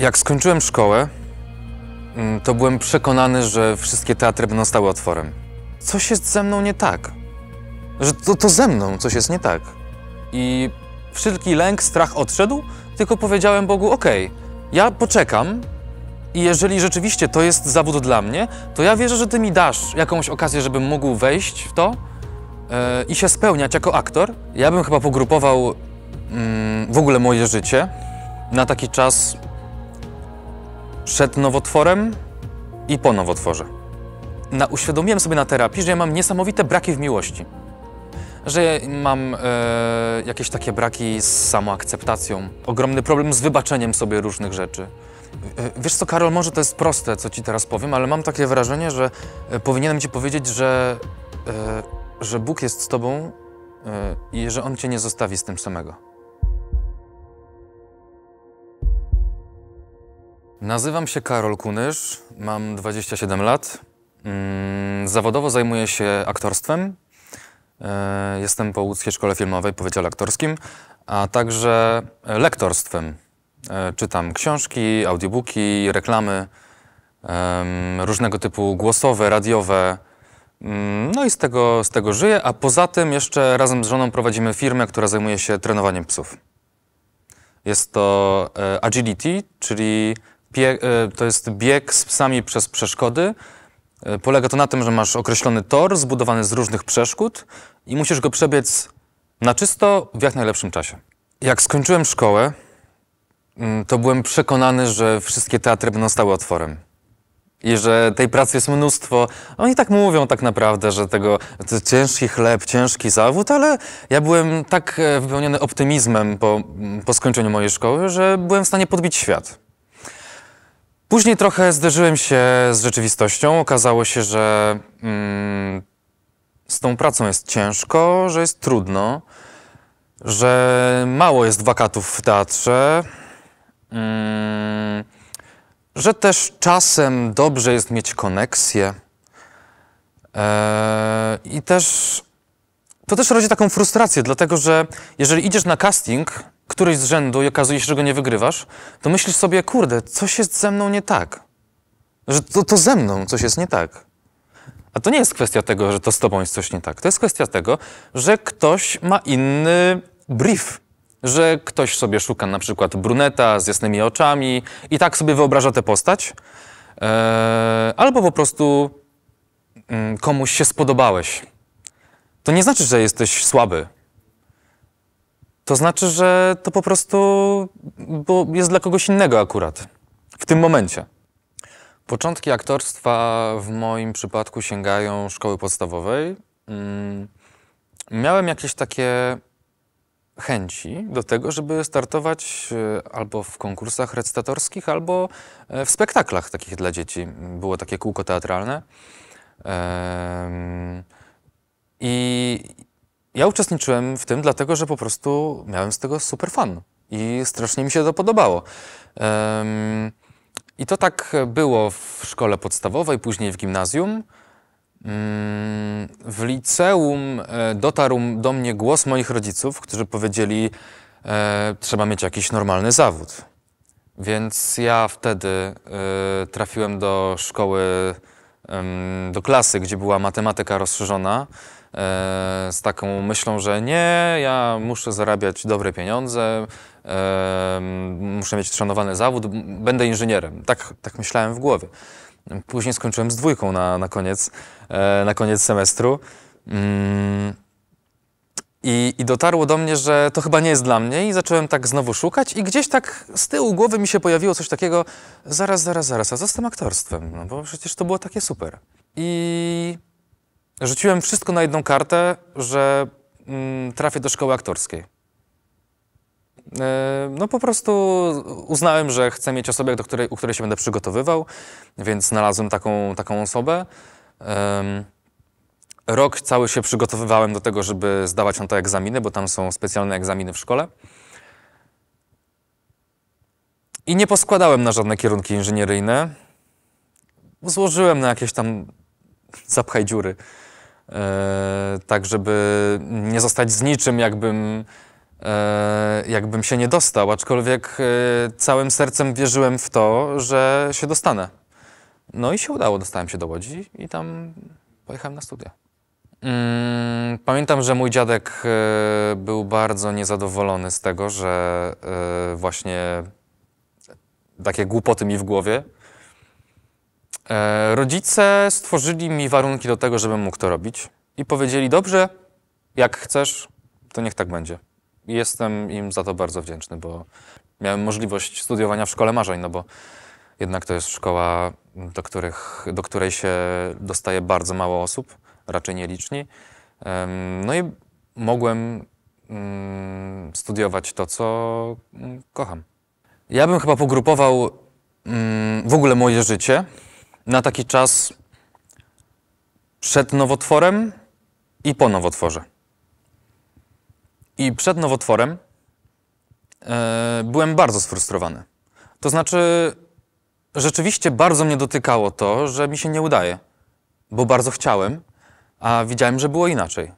Jak skończyłem szkołę, mm, to byłem przekonany, że wszystkie teatry będą stały otworem. Coś jest ze mną nie tak. Że to, to ze mną coś jest nie tak. I wszelki lęk, strach odszedł, tylko powiedziałem Bogu, okej, okay, ja poczekam i jeżeli rzeczywiście to jest zawód dla mnie, to ja wierzę, że Ty mi dasz jakąś okazję, żebym mógł wejść w to yy, i się spełniać jako aktor. Ja bym chyba pogrupował yy, w ogóle moje życie na taki czas przed nowotworem i po nowotworze. Na, uświadomiłem sobie na terapii, że ja mam niesamowite braki w miłości. Że mam e, jakieś takie braki z samoakceptacją, ogromny problem z wybaczeniem sobie różnych rzeczy. E, wiesz co, Karol, może to jest proste, co ci teraz powiem, ale mam takie wrażenie, że e, powinienem ci powiedzieć, że, e, że Bóg jest z tobą i że On cię nie zostawi z tym samego. Nazywam się Karol Kunysz, mam 27 lat. Mm, zawodowo zajmuję się aktorstwem. E, jestem po łódzkiej szkole filmowej po Wydziale Aktorskim, a także lektorstwem. E, czytam książki, audiobooki, reklamy, różnego typu głosowe, radiowe. Mm, no i z tego, z tego żyję, a poza tym jeszcze razem z żoną prowadzimy firmę, która zajmuje się trenowaniem psów. Jest to e, agility, czyli E, to jest bieg z psami przez przeszkody. E, polega to na tym, że masz określony tor zbudowany z różnych przeszkód i musisz go przebiec na czysto w jak najlepszym czasie. Jak skończyłem szkołę, mm, to byłem przekonany, że wszystkie teatry będą stały otworem. I że tej pracy jest mnóstwo. Oni tak mówią tak naprawdę, że tego to ciężki chleb, ciężki zawód, ale ja byłem tak e, wypełniony optymizmem po, po skończeniu mojej szkoły, że byłem w stanie podbić świat. Później trochę zderzyłem się z rzeczywistością. Okazało się, że mm, z tą pracą jest ciężko, że jest trudno, że mało jest wakatów w teatrze, mm, że też czasem dobrze jest mieć koneksję. Eee, I też to też rodzi taką frustrację, dlatego że jeżeli idziesz na casting któryś z rzędu i okazuje się, że go nie wygrywasz, to myślisz sobie, kurde, coś jest ze mną nie tak. Że to, to ze mną coś jest nie tak. A to nie jest kwestia tego, że to z tobą jest coś nie tak. To jest kwestia tego, że ktoś ma inny brief. Że ktoś sobie szuka na przykład bruneta z jasnymi oczami i tak sobie wyobraża tę postać. Eee, albo po prostu mm, komuś się spodobałeś. To nie znaczy, że jesteś słaby to znaczy, że to po prostu bo jest dla kogoś innego akurat w tym momencie. Początki aktorstwa w moim przypadku sięgają szkoły podstawowej. Mm, miałem jakieś takie chęci do tego, żeby startować e, albo w konkursach recytatorskich, albo e, w spektaklach takich dla dzieci. Było takie kółko teatralne. I, ja uczestniczyłem w tym dlatego, że po prostu miałem z tego super fan i strasznie mi się to podobało. Um, I to tak było w szkole podstawowej, później w gimnazjum. Um, w liceum e, dotarł do mnie głos moich rodziców, którzy powiedzieli, e, trzeba mieć jakiś normalny zawód. Więc ja wtedy y, trafiłem do szkoły, y, do klasy, gdzie była matematyka rozszerzona. E, z taką myślą, że nie, ja muszę zarabiać dobre pieniądze, e, muszę mieć szanowany zawód, będę inżynierem. Tak, tak myślałem w głowie. Później skończyłem z dwójką na, na, koniec, e, na koniec semestru. Mm. I, I, dotarło do mnie, że to chyba nie jest dla mnie, i zacząłem tak znowu szukać, i gdzieś tak z tyłu głowy mi się pojawiło coś takiego: zaraz, zaraz, zaraz, a co z tym aktorstwem? No bo przecież to było takie super. I Rzuciłem wszystko na jedną kartę, że mm, trafię do szkoły aktorskiej. E, no po prostu uznałem, że chcę mieć osobę, do której, u której się będę przygotowywał, więc znalazłem taką, taką osobę. rok cały się przygotowywałem do tego, żeby zdawać na to egzaminy, bo tam są specjalne egzaminy w szkole. I nie poskładałem na żadne kierunki inżynieryjne. Złożyłem na jakieś tam zapchaj dziury. E, tak żeby nie zostać z niczym, jakbym, e, jakbym się nie dostał, aczkolwiek e, całym sercem wierzyłem w to, że się dostanę. No i się udało, dostałem się do Łodzi i tam pojechałem na studia. Mm, pamiętam, że mój dziadek był bardzo niezadowolony z tego, że właśnie takie głupoty mi w głowie, E, rodzice stworzyli mi warunki do tego, żebym mógł to robić i powiedzieli: Dobrze, jak chcesz, to niech tak będzie. I jestem im za to bardzo wdzięczny, bo miałem możliwość studiowania w szkole marzeń, no bo jednak to jest szkoła, do, których, do której się dostaje bardzo mało osób, raczej nieliczni. No i mogłem mm, studiować to, co kocham. Ja bym chyba pogrupował mm, w ogóle moje życie na taki czas przed nowotworem i po nowotworze. I przed nowotworem e, byłem bardzo sfrustrowany. To znaczy, rzeczywiście bardzo mnie dotykało to, że mi się nie udaje, bo bardzo chciałem, a widziałem, że było inaczej.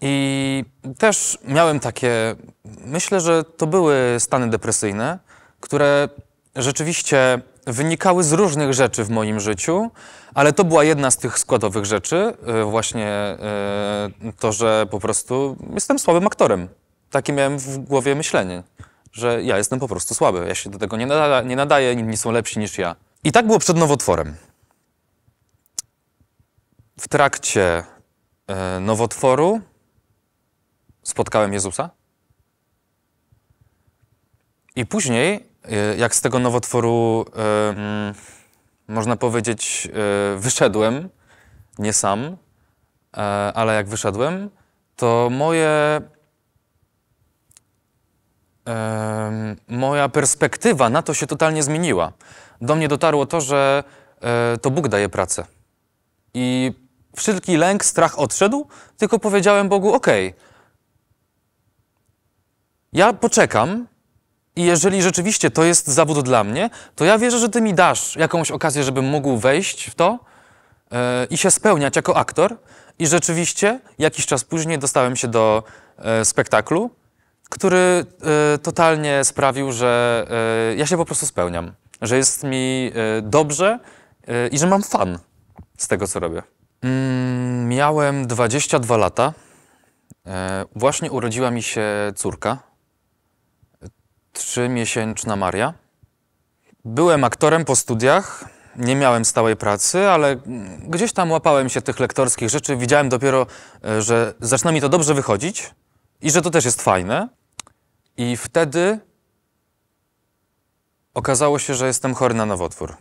I też miałem takie, myślę, że to były stany depresyjne, które rzeczywiście wynikały z różnych rzeczy w moim życiu, ale to była jedna z tych składowych rzeczy, e, właśnie e, to, że po prostu jestem słabym aktorem. Takie miałem w głowie myślenie, że ja jestem po prostu słaby, ja się do tego nie, nada, nie nadaję, inni są lepsi niż ja. I tak było przed nowotworem. W trakcie e, nowotworu spotkałem Jezusa. I później E, jak z tego nowotworu można powiedzieć, e, wyszedłem, nie sam, e, ale jak wyszedłem, to moje, moja perspektywa na to się totalnie zmieniła. Do mnie dotarło to, że to Bóg daje pracę. I wszelki lęk, strach odszedł, tylko powiedziałem Bogu: OK, ja poczekam, i jeżeli rzeczywiście to jest zawód dla mnie, to ja wierzę, że ty mi dasz jakąś okazję, żebym mógł wejść w to yy, i się spełniać jako aktor. I rzeczywiście jakiś czas później dostałem się do yy, spektaklu, który e, totalnie sprawił, że ja się po prostu spełniam, że jest mi dobrze i że mam fan z tego, co robię. Mm, miałem 22 lata. Właśnie urodziła mi się córka trzymiesięczna Maria. Byłem aktorem po studiach, nie miałem stałej pracy, ale gdzieś tam łapałem się tych lektorskich rzeczy. Widziałem dopiero, e, że zaczyna mi to dobrze wychodzić i że to też jest fajne. I wtedy okazało się, że jestem chory na nowotwór.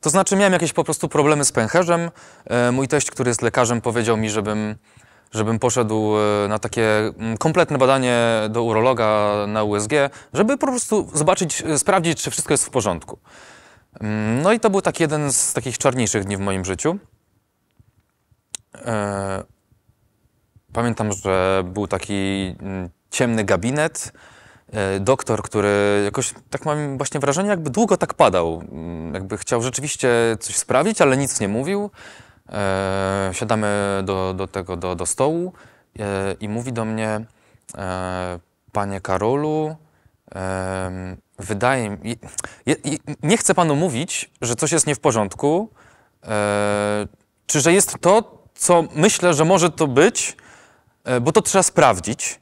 To znaczy, miałem jakieś po prostu problemy z pęcherzem. E, mój teść, który jest lekarzem, powiedział mi, żebym żebym poszedł e, na takie mm, kompletne badanie do urologa na USG, żeby po prostu zobaczyć, e, sprawdzić, czy wszystko jest w porządku. Mm, no i to był tak jeden z takich czarniejszych dni w moim życiu. E, pamiętam, że był taki mm, ciemny gabinet, doktor, który jakoś, tak mam właśnie wrażenie, jakby długo tak padał, jakby chciał rzeczywiście coś sprawdzić, ale nic nie mówił. E, siadamy do, do tego, do, do stołu e, i mówi do mnie, e, panie Karolu, e, wydaje mi, je, je, nie chcę panu mówić, że coś jest nie w porządku, e, czy że jest to, co myślę, że może to być, e, bo to trzeba sprawdzić,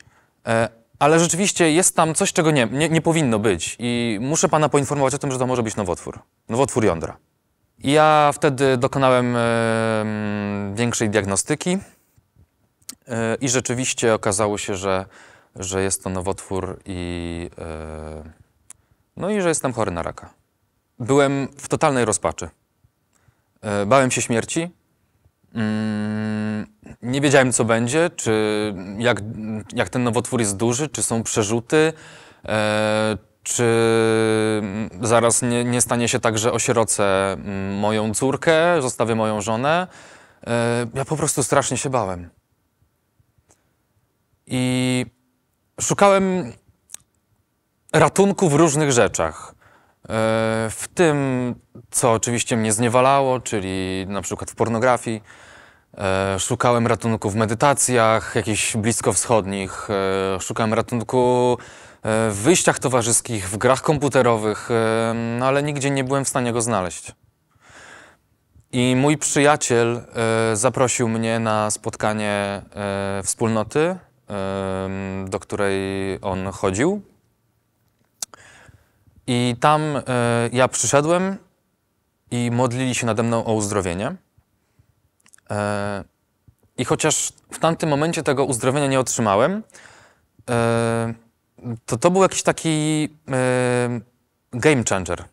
ale rzeczywiście jest tam coś, czego nie, nie, nie powinno być i muszę pana poinformować o tym, że to może być nowotwór, nowotwór jądra. Ja wtedy dokonałem większej diagnostyki e, i rzeczywiście okazało się, że, że jest to nowotwór i, e, no i że jestem chory na raka. Byłem w totalnej rozpaczy. E, bałem się śmierci. Mm, nie wiedziałem, co będzie, czy jak, jak ten nowotwór jest duży, czy są przerzuty, czy mm, zaraz nie, nie, stanie się tak, że osierocę mm, moją córkę, zostawię moją żonę. E, ja po prostu strasznie się bałem. I szukałem ratunku w różnych rzeczach. E, w tym, co oczywiście mnie zniewalało, czyli na przykład w pornografii. E, szukałem ratunku w medytacjach, jakichś bliskowschodnich. Szukałem ratunku E, w wyjściach towarzyskich, w grach komputerowych, e, no ale nigdzie nie byłem w stanie go znaleźć. I mój przyjaciel e, zaprosił mnie na spotkanie wspólnoty, do której on chodził. I tam ja przyszedłem i modlili się nade mną o uzdrowienie. I chociaż w tamtym momencie tego uzdrowienia nie otrzymałem, to to był jakiś taki e, game changer.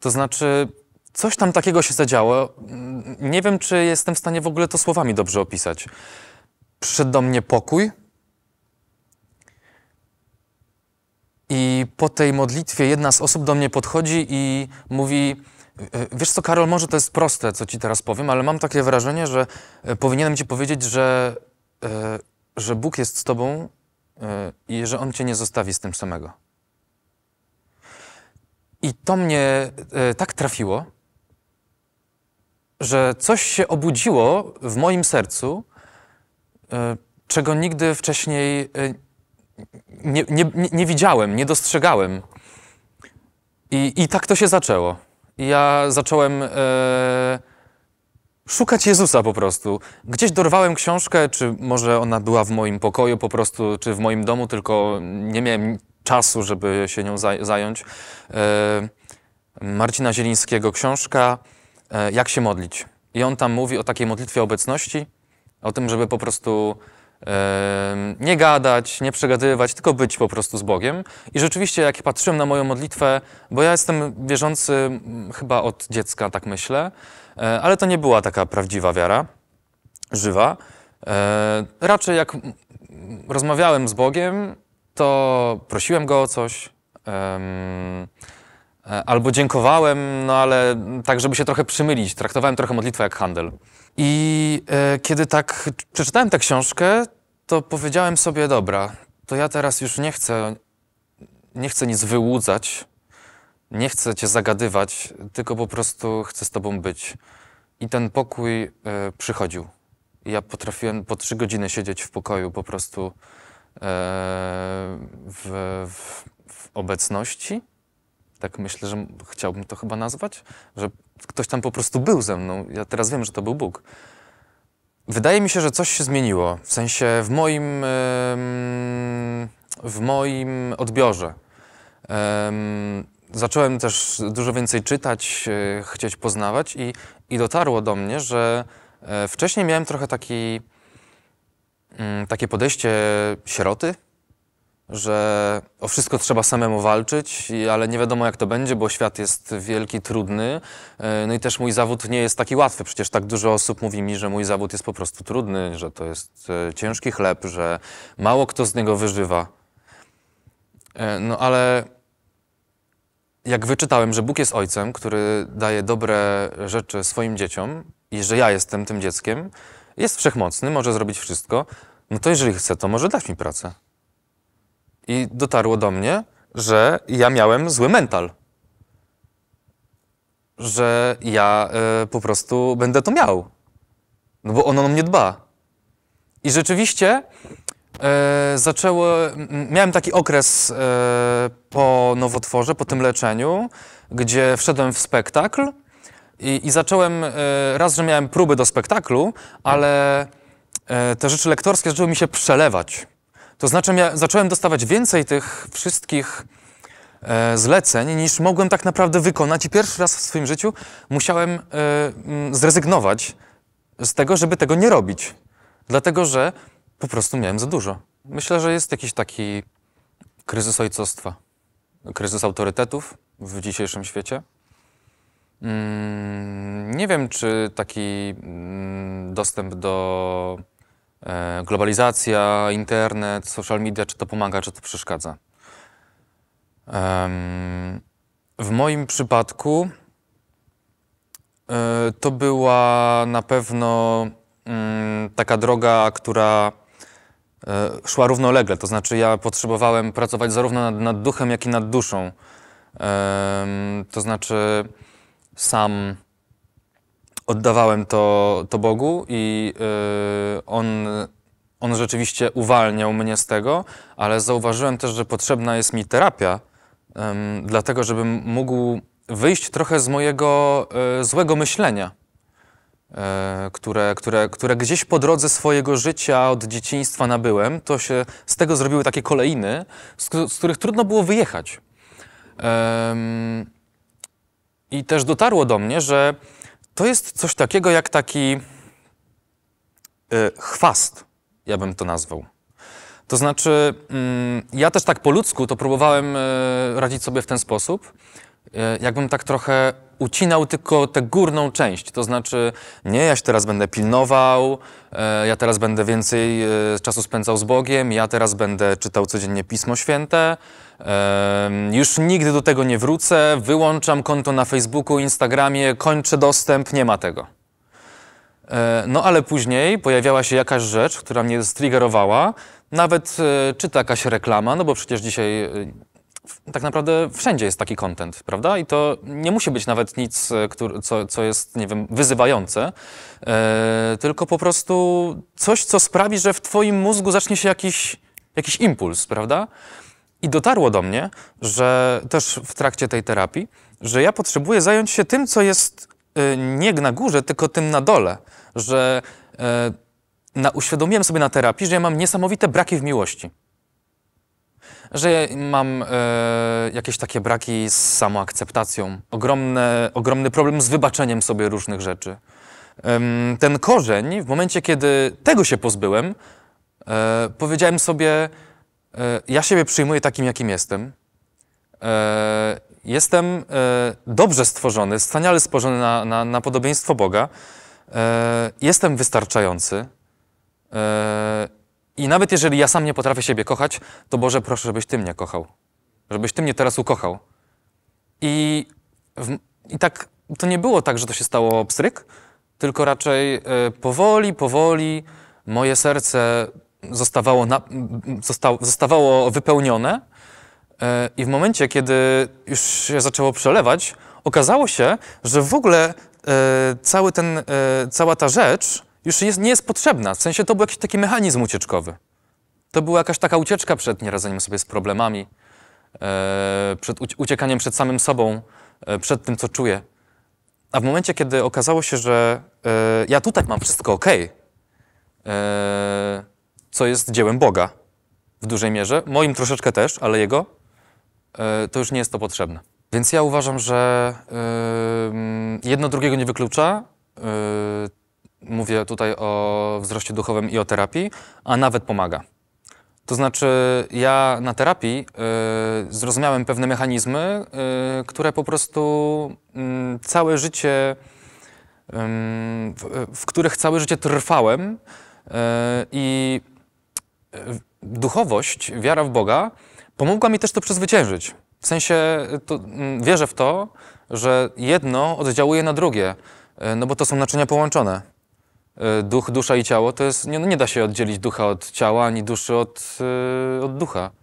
To znaczy, coś tam takiego się zadziało. Mm, nie wiem, czy jestem w stanie w ogóle to słowami dobrze opisać. Przyszedł do mnie pokój. I po tej modlitwie jedna z osób do mnie podchodzi i mówi: e, Wiesz co, Karol, może to jest proste, co ci teraz powiem, ale mam takie wrażenie, że e, powinienem ci powiedzieć, że, że Bóg jest z tobą i że On cię nie zostawi z tym samego. I to mnie e, tak trafiło, że coś się obudziło w moim sercu, e, czego nigdy wcześniej e, nie, nie, nie widziałem, nie dostrzegałem. I, I, tak to się zaczęło. I ja zacząłem szukać Jezusa po prostu. Gdzieś dorwałem książkę, czy może ona była w moim pokoju po prostu, czy w moim domu, tylko nie miałem czasu, żeby się nią zająć. E, Marcina Zielińskiego książka e, Jak się modlić. I on tam mówi o takiej modlitwie obecności, o tym, żeby po prostu nie gadać, nie przegadywać, tylko być po prostu z Bogiem. I rzeczywiście, jak patrzyłem na moją modlitwę, bo ja jestem wierzący chyba od dziecka, tak myślę, e, ale to nie była taka prawdziwa wiara, żywa. E, raczej jak rozmawiałem z Bogiem, to prosiłem Go o coś, e, albo dziękowałem, no ale tak, żeby się trochę przymylić. Traktowałem trochę modlitwę jak handel. I e, kiedy tak przeczytałem tę książkę, to powiedziałem sobie, dobra, to ja teraz już nie chcę, nie chcę nic wyłudzać, nie chcę cię zagadywać, tylko po prostu chcę z tobą być. I ten pokój e, przychodził. Ja potrafiłem po trzy godziny siedzieć w pokoju po prostu e, w, w, w obecności tak myślę, że chciałbym to chyba nazwać, że ktoś tam po prostu był ze mną. Ja teraz wiem, że to był Bóg. Wydaje mi się, że coś się zmieniło. W sensie w moim, w moim odbiorze. Zacząłem też dużo więcej czytać, e, chcieć poznawać, i, i dotarło do mnie, że e, wcześniej miałem trochę taki, mm, takie podejście sieroty że o wszystko trzeba samemu walczyć, ale nie wiadomo jak to będzie, bo świat jest wielki, trudny. E, no i też mój zawód nie jest taki łatwy. Przecież tak dużo osób mówi mi, że mój zawód jest po prostu trudny, że to jest e, ciężki chleb, że mało kto z niego wyżywa. E, no ale jak wyczytałem, że Bóg jest ojcem, który daje dobre rzeczy swoim dzieciom i że ja jestem tym dzieckiem, jest wszechmocny, może zrobić wszystko, no to jeżeli chce, to może dać mi pracę. I dotarło do mnie, że ja miałem zły mental. Że ja y, po prostu będę to miał. No bo ono o mnie dba. I rzeczywiście y, zaczęło. Miałem taki okres y, po nowotworze, po tym leczeniu, gdzie wszedłem w spektakl i, i zacząłem. raz, że miałem próby do spektaklu, ale te rzeczy lektorskie zaczęły mi się przelewać to znaczy, ja zacząłem dostawać więcej tych wszystkich e, zleceń niż mogłem tak naprawdę wykonać i pierwszy raz w swoim życiu musiałem e, zrezygnować z tego, żeby tego nie robić. Dlatego, że po prostu miałem za dużo. Myślę, że jest jakiś taki kryzys ojcostwa, kryzys autorytetów w dzisiejszym świecie. Mm, nie wiem, czy taki mm, dostęp do E, globalizacja, internet, social media, czy to pomaga, czy to przeszkadza. W moim przypadku e, to była na pewno mm, taka droga, która e, szła równolegle. To znaczy, ja potrzebowałem pracować zarówno nad, nad duchem, jak i nad duszą. To znaczy, sam oddawałem to, to Bogu i yy, on, on rzeczywiście uwalniał mnie z tego, ale zauważyłem też, że potrzebna jest mi terapia, yy, dlatego żebym mógł wyjść trochę z mojego yy, złego myślenia. E, które, które, które gdzieś po drodze swojego życia od dzieciństwa nabyłem, to się z tego zrobiły takie kolejny, z, z których trudno było wyjechać. I też dotarło do mnie, że to jest coś takiego jak taki e, chwast, ja bym to nazwał. To znaczy, mm, ja też tak po ludzku to próbowałem e, radzić sobie w ten sposób, e, jakbym tak trochę ucinał tylko tę górną część. To znaczy, nie, ja się teraz będę pilnował, e, ja teraz będę więcej e, czasu spędzał z Bogiem, ja teraz będę czytał codziennie Pismo Święte, już nigdy do tego nie wrócę, wyłączam konto na Facebooku, Instagramie, kończę dostęp, nie ma tego. E, no ale później pojawiała się jakaś rzecz, która mnie striggerowała, nawet czy to jakaś reklama, no bo przecież dzisiaj tak naprawdę wszędzie jest taki content, prawda? I to nie musi być nawet nic, e, co, co jest, nie wiem, wyzywające, e, tylko po prostu coś, co sprawi, że w twoim mózgu zacznie się jakiś, jakiś impuls, prawda? I dotarło do mnie, że też w trakcie tej terapii, że ja potrzebuję zająć się tym, co jest e, nie na górze, tylko tym na dole, że na, uświadomiłem sobie na terapii, że ja mam niesamowite braki w miłości że mam e, jakieś takie braki z samoakceptacją, ogromne, ogromny problem z wybaczeniem sobie różnych rzeczy. E, ten korzeń, w momencie kiedy tego się pozbyłem, e, powiedziałem sobie, e, ja siebie przyjmuję takim, jakim jestem. E, jestem e, dobrze stworzony, staniale stworzony na, na, na podobieństwo Boga. jestem wystarczający. I nawet jeżeli ja sam nie potrafię siebie kochać, to Boże, proszę, żebyś Ty mnie kochał. Żebyś Ty mnie teraz ukochał. I, w, i tak to nie było tak, że to się stało pstryk, tylko raczej y, powoli, powoli moje serce zostawało, na, zostawało wypełnione. Y, I w momencie, kiedy już się zaczęło przelewać, okazało się, że w ogóle y, cały ten, cała ta rzecz już jest, nie jest potrzebna. W sensie to był jakiś taki mechanizm ucieczkowy. To była jakaś taka ucieczka przed nieradzeniem sobie z problemami, e, przed uciekaniem przed samym sobą, e, przed tym, co czuję. A w momencie, kiedy okazało się, że e, ja tutaj mam wszystko ok, co jest dziełem Boga w dużej mierze, moim troszeczkę też, ale jego, to już nie jest to potrzebne. Więc ja uważam, że jedno drugiego nie wyklucza mówię tutaj o wzroście duchowym i o terapii, a nawet pomaga. To znaczy, ja na terapii y, zrozumiałem pewne mechanizmy, y, które po prostu y, całe życie, w, w, których całe życie trwałem y, i y, duchowość, wiara w Boga pomogła mi też to przezwyciężyć. W sensie to, mm, wierzę w to, że jedno oddziałuje na drugie, y, no bo to są naczynia połączone. E, duch, dusza i ciało, to jest, nie, no nie da się oddzielić ducha od ciała, ani duszy od, e, od ducha.